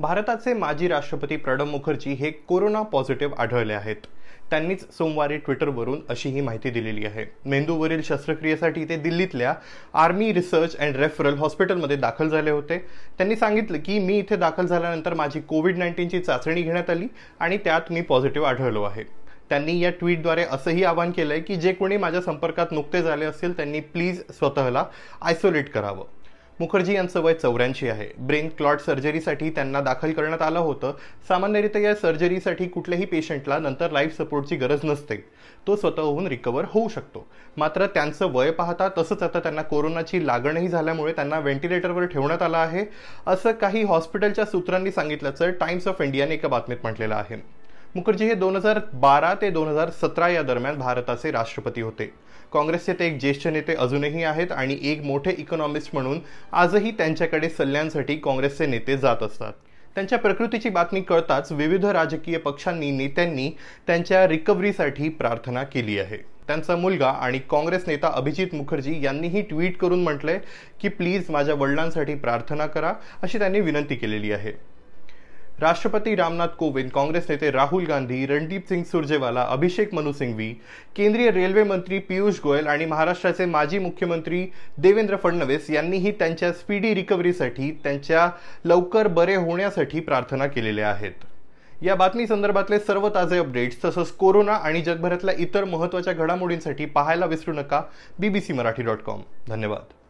भारताचे माजी राष्ट्रपती प्रणव मुखर्जी हे कोरोना पॉझिटिव्ह आढळले आहेत त्यांनीच सोमवारी ट्विटरवरून अशी ही माहिती दिलेली आहे मेंदूवरील शस्त्रक्रियेसाठी ते दिल्लीतल्या आर्मी रिसर्च अँड रेफरल हॉस्पिटलमध्ये दाखल झाले होते त्यांनी सांगितलं की मी इथे दाखल झाल्यानंतर माझी कोविड नाईन्टीनची चाचणी घेण्यात आली आणि त्यात मी पॉझिटिव्ह आढळलो आहे त्यांनी या ट्विटद्वारे असंही आवाहन केलं आहे की जे कोणी माझ्या संपर्कात नुकते झाले असतील त्यांनी प्लीज स्वतःला आयसोलेट करावं मुखर्जी यांचं वय चौऱ्याऐंशी आहे ब्रेन क्लॉट सर्जरीसाठी त्यांना दाखल करण्यात आलं होतं सामान्यरित्या या सर्जरीसाठी कुठल्याही पेशंटला नंतर लाईफ सपोर्टची गरज नसते तो स्वतःहून रिकवर होऊ शकतो मात्र त्यांचं वय पाहता तसंच आता त्यांना कोरोनाची लागणही झाल्यामुळे त्यांना व्हेंटिलेटरवर ठेवण्यात आलं आहे असं काही हॉस्पिटलच्या सूत्रांनी सांगितल्याचं टाइम्स ऑफ इंडियाने एका बातमीत म्हटलेलं आहे मुखर्जी हे दोन हजार बारा ते दोन हजार सतरा या दरम्यान भारताचे राष्ट्रपती होते काँग्रेसचे ते एक ज्येष्ठ नेते अजूनही आहेत आणि एक मोठे इकॉनॉमिस्ट म्हणून आजही त्यांच्याकडे सल्ल्यांसाठी काँग्रेसचे नेते जात असतात त्यांच्या प्रकृतीची बातमी कळताच विविध राजकीय पक्षांनी नेत्यांनी त्यांच्या रिकव्हरीसाठी प्रार्थना केली आहे त्यांचा मुलगा आणि काँग्रेस नेता अभिजित मुखर्जी यांनीही ट्विट करून म्हटलंय की प्लीज माझ्या वडिलांसाठी प्रार्थना करा अशी त्यांनी विनंती केलेली आहे राष्ट्रपती रामनाथ कोविंद काँग्रेस नेते राहुल गांधी रणदीप सिंग सुरजेवाला अभिषेक मनु सिंघवी केंद्रीय रेल्वे मंत्री पियुष गोयल आणि महाराष्ट्राचे माजी मुख्यमंत्री देवेंद्र फडणवीस यांनीही त्यांच्या स्पीडी रिकव्हरीसाठी त्यांच्या लवकर बरे होण्यासाठी प्रार्थना केलेल्या आहेत या बातमी संदर्भातले सर्व ताजे अपडेट्स तसंच कोरोना आणि जगभरातल्या इतर महत्त्वाच्या घडामोडींसाठी पाहायला विसरू नका बीबीसी मराठी डॉट कॉम धन्यवाद